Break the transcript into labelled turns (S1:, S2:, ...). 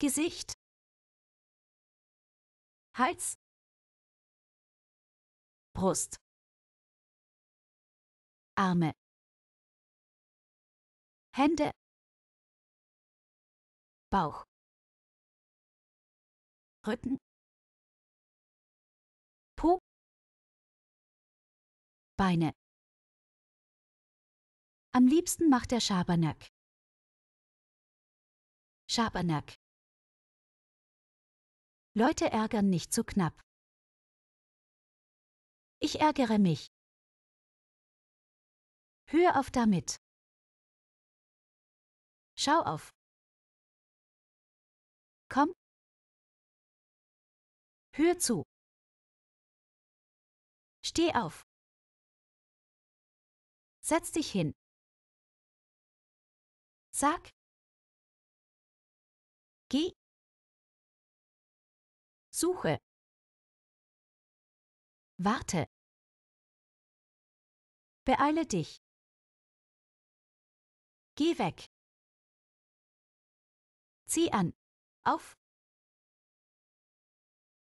S1: Gesicht Hals Brust Arme Hände Bauch Rücken Po Beine Am liebsten macht der Schabernack. Schabernack Leute ärgern nicht zu knapp. Ich ärgere mich. Hör auf damit. Schau auf. Komm. Hör zu. Steh auf. Setz dich hin. Sag. Geh. Suche. Warte. Beeile dich. Geh weg. Zieh an. Auf.